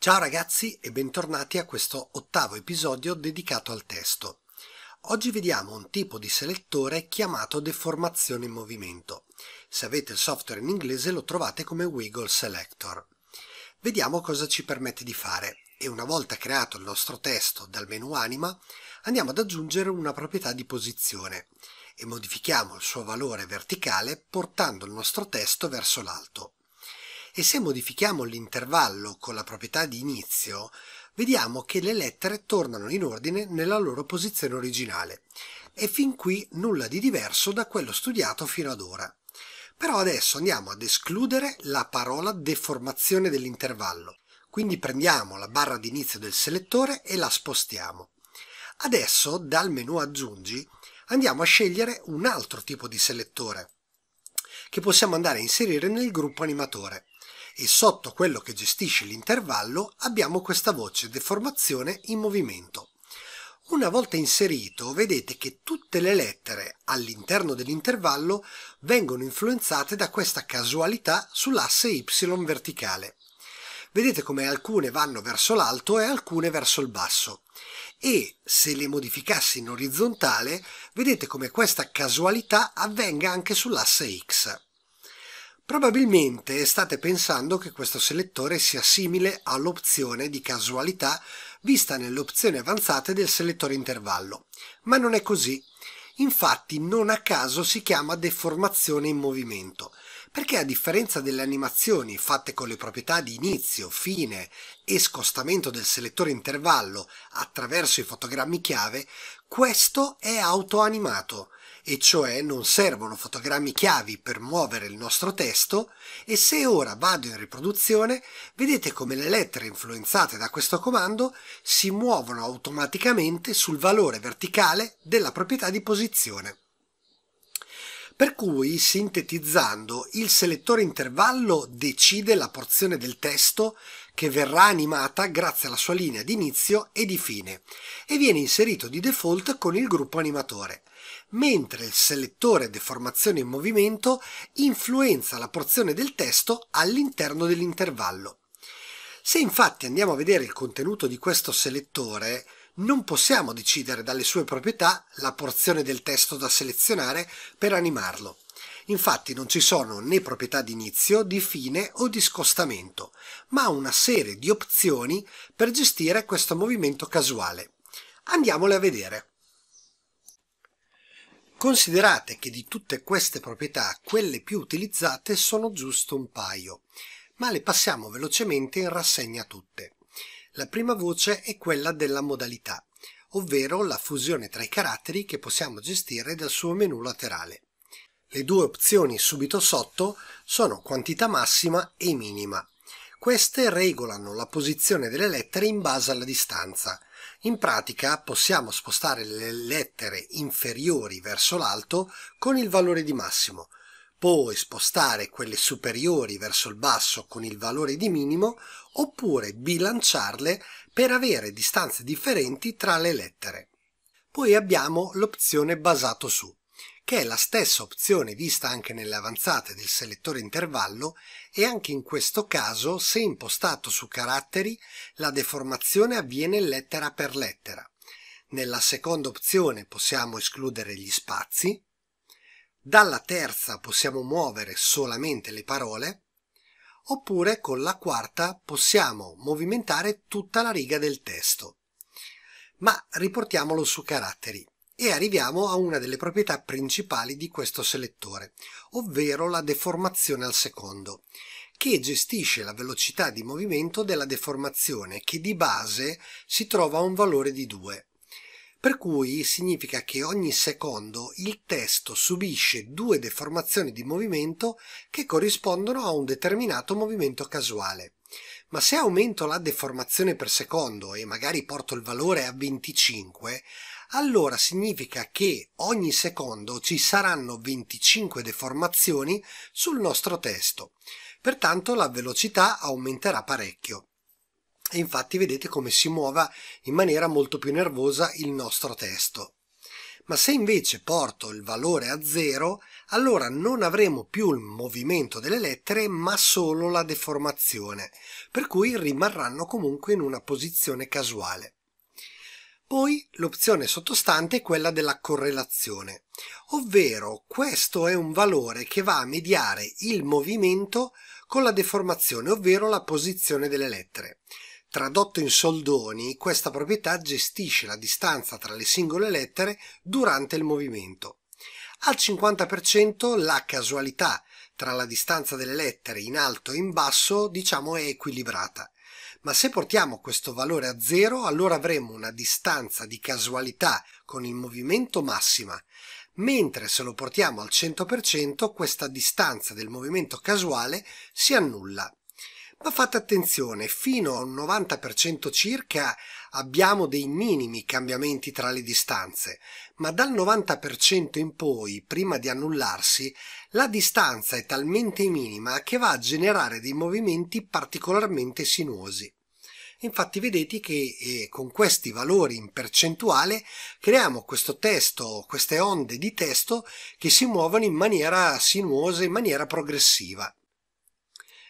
Ciao ragazzi e bentornati a questo ottavo episodio dedicato al testo. Oggi vediamo un tipo di selettore chiamato deformazione in movimento. Se avete il software in inglese lo trovate come Wiggle Selector. Vediamo cosa ci permette di fare e una volta creato il nostro testo dal menu anima andiamo ad aggiungere una proprietà di posizione e modifichiamo il suo valore verticale portando il nostro testo verso l'alto e se modifichiamo l'intervallo con la proprietà di inizio, vediamo che le lettere tornano in ordine nella loro posizione originale. E fin qui nulla di diverso da quello studiato fino ad ora. Però adesso andiamo ad escludere la parola deformazione dell'intervallo. Quindi prendiamo la barra di inizio del selettore e la spostiamo. Adesso dal menu aggiungi andiamo a scegliere un altro tipo di selettore che possiamo andare a inserire nel gruppo animatore e sotto quello che gestisce l'intervallo abbiamo questa voce deformazione in movimento. Una volta inserito vedete che tutte le lettere all'interno dell'intervallo vengono influenzate da questa casualità sull'asse y verticale. Vedete come alcune vanno verso l'alto e alcune verso il basso. E se le modificassi in orizzontale, vedete come questa casualità avvenga anche sull'asse x. Probabilmente state pensando che questo selettore sia simile all'opzione di casualità vista nelle opzioni avanzate del selettore intervallo, ma non è così. Infatti non a caso si chiama deformazione in movimento, perché a differenza delle animazioni fatte con le proprietà di inizio, fine e scostamento del selettore intervallo attraverso i fotogrammi chiave, questo è autoanimato, e cioè non servono fotogrammi chiavi per muovere il nostro testo e se ora vado in riproduzione vedete come le lettere influenzate da questo comando si muovono automaticamente sul valore verticale della proprietà di posizione. Per cui, sintetizzando, il selettore intervallo decide la porzione del testo che verrà animata grazie alla sua linea di inizio e di fine e viene inserito di default con il gruppo animatore mentre il selettore deformazione in movimento influenza la porzione del testo all'interno dell'intervallo. Se infatti andiamo a vedere il contenuto di questo selettore, non possiamo decidere dalle sue proprietà la porzione del testo da selezionare per animarlo. Infatti non ci sono né proprietà di inizio, di fine o di scostamento, ma una serie di opzioni per gestire questo movimento casuale. Andiamole a vedere. Considerate che di tutte queste proprietà quelle più utilizzate sono giusto un paio, ma le passiamo velocemente in rassegna tutte. La prima voce è quella della modalità, ovvero la fusione tra i caratteri che possiamo gestire dal suo menu laterale. Le due opzioni subito sotto sono quantità massima e minima. Queste regolano la posizione delle lettere in base alla distanza, in pratica possiamo spostare le lettere inferiori verso l'alto con il valore di massimo, poi spostare quelle superiori verso il basso con il valore di minimo oppure bilanciarle per avere distanze differenti tra le lettere. Poi abbiamo l'opzione basato su che è la stessa opzione vista anche nelle avanzate del selettore intervallo e anche in questo caso, se impostato su caratteri, la deformazione avviene lettera per lettera. Nella seconda opzione possiamo escludere gli spazi, dalla terza possiamo muovere solamente le parole, oppure con la quarta possiamo movimentare tutta la riga del testo. Ma riportiamolo su caratteri e arriviamo a una delle proprietà principali di questo selettore, ovvero la deformazione al secondo, che gestisce la velocità di movimento della deformazione che di base si trova a un valore di 2. Per cui significa che ogni secondo il testo subisce due deformazioni di movimento che corrispondono a un determinato movimento casuale. Ma se aumento la deformazione per secondo e magari porto il valore a 25, allora significa che ogni secondo ci saranno 25 deformazioni sul nostro testo, pertanto la velocità aumenterà parecchio. E infatti vedete come si muova in maniera molto più nervosa il nostro testo. Ma se invece porto il valore a zero, allora non avremo più il movimento delle lettere ma solo la deformazione, per cui rimarranno comunque in una posizione casuale. Poi l'opzione sottostante è quella della correlazione, ovvero questo è un valore che va a mediare il movimento con la deformazione, ovvero la posizione delle lettere. Tradotto in soldoni, questa proprietà gestisce la distanza tra le singole lettere durante il movimento. Al 50% la casualità tra la distanza delle lettere in alto e in basso diciamo è equilibrata ma se portiamo questo valore a zero allora avremo una distanza di casualità con il movimento massima, mentre se lo portiamo al 100% questa distanza del movimento casuale si annulla. Ma fate attenzione, fino a un 90% circa abbiamo dei minimi cambiamenti tra le distanze, ma dal 90% in poi, prima di annullarsi, la distanza è talmente minima che va a generare dei movimenti particolarmente sinuosi. Infatti vedete che eh, con questi valori in percentuale creiamo questo testo, queste onde di testo che si muovono in maniera sinuosa, in maniera progressiva.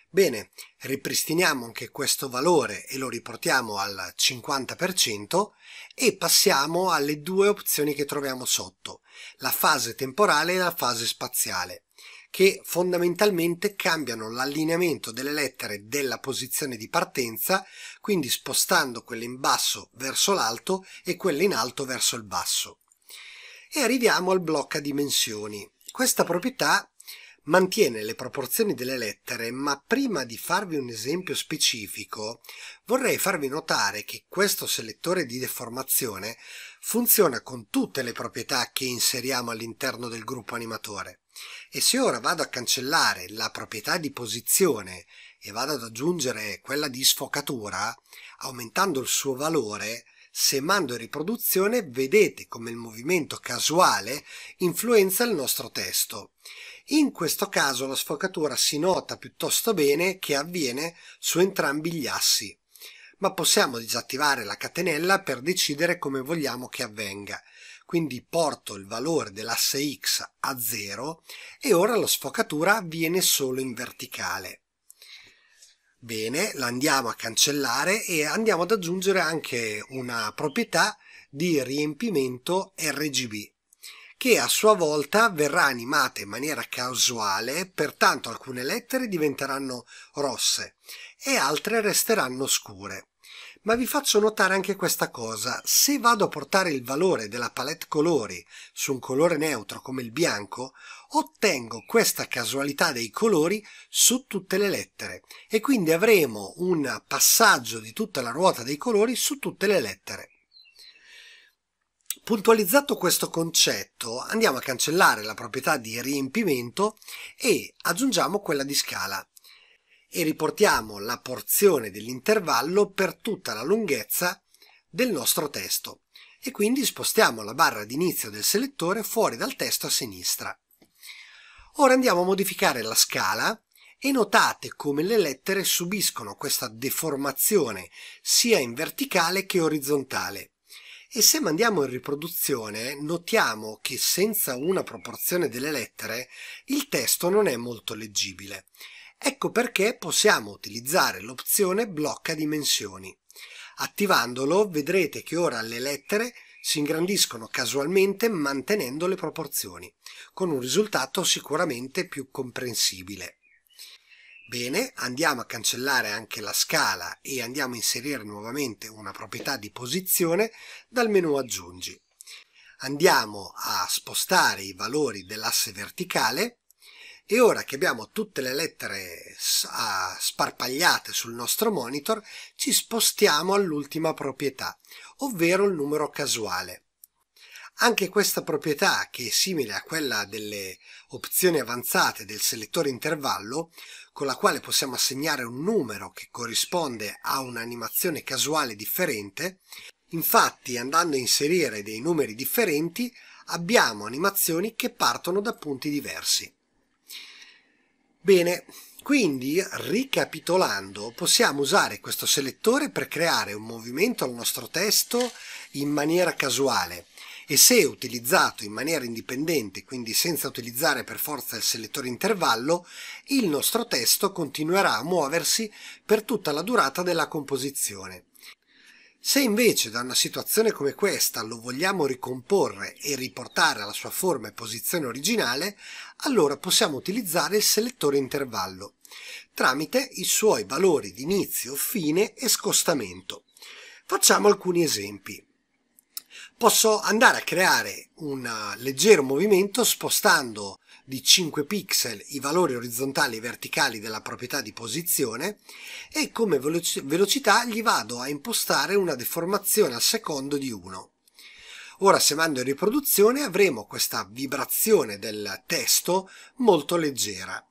Bene, ripristiniamo anche questo valore e lo riportiamo al 50% e passiamo alle due opzioni che troviamo sotto, la fase temporale e la fase spaziale che fondamentalmente cambiano l'allineamento delle lettere della posizione di partenza, quindi spostando quelle in basso verso l'alto e quelle in alto verso il basso. E arriviamo al blocco a dimensioni. Questa proprietà mantiene le proporzioni delle lettere, ma prima di farvi un esempio specifico vorrei farvi notare che questo selettore di deformazione funziona con tutte le proprietà che inseriamo all'interno del gruppo animatore. E se ora vado a cancellare la proprietà di posizione e vado ad aggiungere quella di sfocatura, aumentando il suo valore, se mando in riproduzione vedete come il movimento casuale influenza il nostro testo. In questo caso la sfocatura si nota piuttosto bene che avviene su entrambi gli assi, ma possiamo disattivare la catenella per decidere come vogliamo che avvenga quindi porto il valore dell'asse X a 0 e ora la sfocatura avviene solo in verticale. Bene, la andiamo a cancellare e andiamo ad aggiungere anche una proprietà di riempimento RGB che a sua volta verrà animata in maniera casuale, pertanto alcune lettere diventeranno rosse e altre resteranno scure ma vi faccio notare anche questa cosa. Se vado a portare il valore della palette colori su un colore neutro come il bianco, ottengo questa casualità dei colori su tutte le lettere e quindi avremo un passaggio di tutta la ruota dei colori su tutte le lettere. Puntualizzato questo concetto, andiamo a cancellare la proprietà di riempimento e aggiungiamo quella di scala e riportiamo la porzione dell'intervallo per tutta la lunghezza del nostro testo e quindi spostiamo la barra d'inizio del selettore fuori dal testo a sinistra. Ora andiamo a modificare la scala e notate come le lettere subiscono questa deformazione sia in verticale che orizzontale. E se mandiamo in riproduzione notiamo che senza una proporzione delle lettere il testo non è molto leggibile Ecco perché possiamo utilizzare l'opzione blocca dimensioni. Attivandolo vedrete che ora le lettere si ingrandiscono casualmente mantenendo le proporzioni, con un risultato sicuramente più comprensibile. Bene, andiamo a cancellare anche la scala e andiamo a inserire nuovamente una proprietà di posizione dal menu aggiungi. Andiamo a spostare i valori dell'asse verticale e ora che abbiamo tutte le lettere sparpagliate sul nostro monitor, ci spostiamo all'ultima proprietà, ovvero il numero casuale. Anche questa proprietà, che è simile a quella delle opzioni avanzate del selettore intervallo, con la quale possiamo assegnare un numero che corrisponde a un'animazione casuale differente, infatti andando a inserire dei numeri differenti abbiamo animazioni che partono da punti diversi. Bene, quindi ricapitolando, possiamo usare questo selettore per creare un movimento al nostro testo in maniera casuale e se utilizzato in maniera indipendente, quindi senza utilizzare per forza il selettore intervallo, il nostro testo continuerà a muoversi per tutta la durata della composizione. Se invece da una situazione come questa lo vogliamo ricomporre e riportare alla sua forma e posizione originale, allora possiamo utilizzare il selettore intervallo tramite i suoi valori di inizio, fine e scostamento. Facciamo alcuni esempi posso andare a creare un eh, leggero movimento spostando di 5 pixel i valori orizzontali e verticali della proprietà di posizione e come velocità gli vado a impostare una deformazione al secondo di 1. Ora se mando in riproduzione avremo questa vibrazione del testo molto leggera,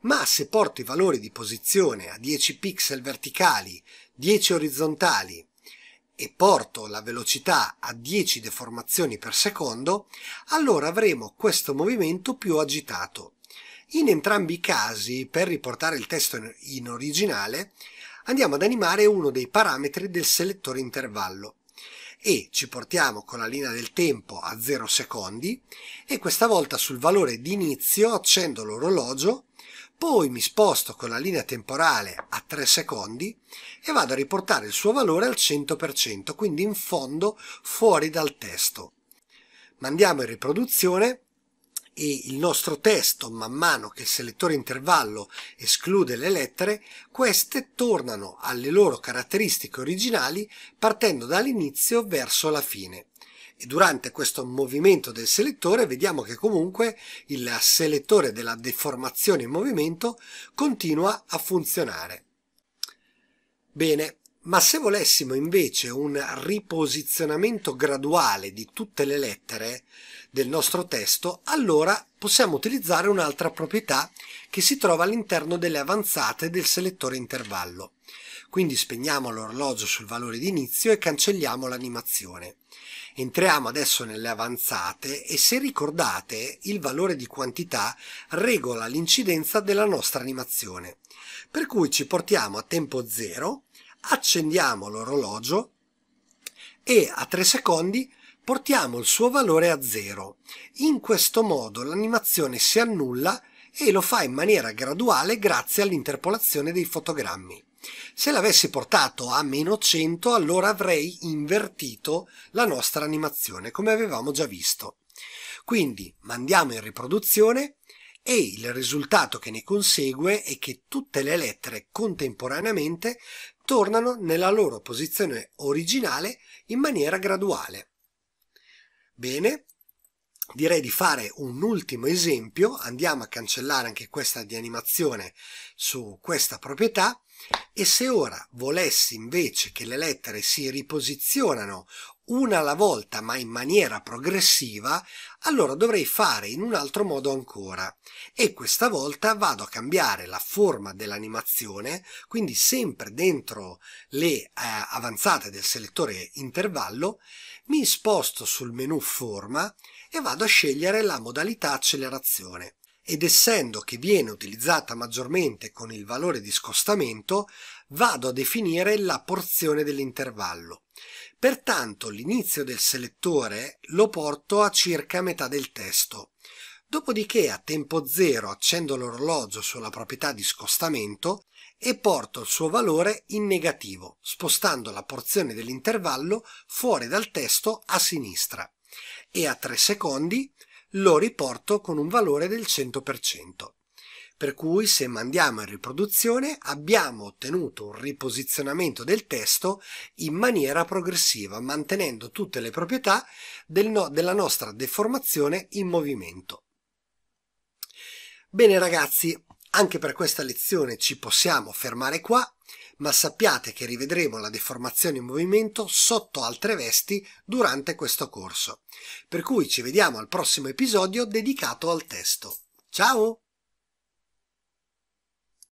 ma se porto i valori di posizione a 10 pixel verticali, 10 orizzontali e porto la velocità a 10 deformazioni per secondo, allora avremo questo movimento più agitato. In entrambi i casi, per riportare il testo in originale, andiamo ad animare uno dei parametri del selettore intervallo e ci portiamo con la linea del tempo a 0 secondi e questa volta sul valore di inizio accendo l'orologio poi mi sposto con la linea temporale a 3 secondi e vado a riportare il suo valore al 100%, quindi in fondo fuori dal testo. Mandiamo in riproduzione e il nostro testo, man mano che il selettore intervallo esclude le lettere, queste tornano alle loro caratteristiche originali partendo dall'inizio verso la fine durante questo movimento del selettore vediamo che comunque il selettore della deformazione in movimento continua a funzionare. Bene, ma se volessimo invece un riposizionamento graduale di tutte le lettere del nostro testo, allora possiamo utilizzare un'altra proprietà che si trova all'interno delle avanzate del selettore intervallo. Quindi spegniamo l'orologio sul valore di inizio e cancelliamo l'animazione. Entriamo adesso nelle avanzate e se ricordate il valore di quantità regola l'incidenza della nostra animazione. Per cui ci portiamo a tempo 0, accendiamo l'orologio e a 3 secondi portiamo il suo valore a 0. In questo modo l'animazione si annulla e lo fa in maniera graduale grazie all'interpolazione dei fotogrammi. Se l'avessi portato a meno 100 allora avrei invertito la nostra animazione come avevamo già visto. Quindi mandiamo in riproduzione e il risultato che ne consegue è che tutte le lettere contemporaneamente tornano nella loro posizione originale in maniera graduale. Bene, direi di fare un ultimo esempio, andiamo a cancellare anche questa di animazione su questa proprietà e se ora volessi invece che le lettere si riposizionano una alla volta ma in maniera progressiva, allora dovrei fare in un altro modo ancora. E questa volta vado a cambiare la forma dell'animazione, quindi sempre dentro le eh, avanzate del selettore intervallo, mi sposto sul menu forma e vado a scegliere la modalità accelerazione ed essendo che viene utilizzata maggiormente con il valore di scostamento, vado a definire la porzione dell'intervallo. Pertanto l'inizio del selettore lo porto a circa metà del testo. Dopodiché a tempo zero accendo l'orologio sulla proprietà di scostamento e porto il suo valore in negativo, spostando la porzione dell'intervallo fuori dal testo a sinistra. E a 3 secondi lo riporto con un valore del 100%. Per cui se mandiamo in riproduzione abbiamo ottenuto un riposizionamento del testo in maniera progressiva, mantenendo tutte le proprietà del no, della nostra deformazione in movimento. Bene ragazzi, anche per questa lezione ci possiamo fermare qua ma sappiate che rivedremo la deformazione in movimento sotto altre vesti durante questo corso. Per cui ci vediamo al prossimo episodio dedicato al testo. Ciao!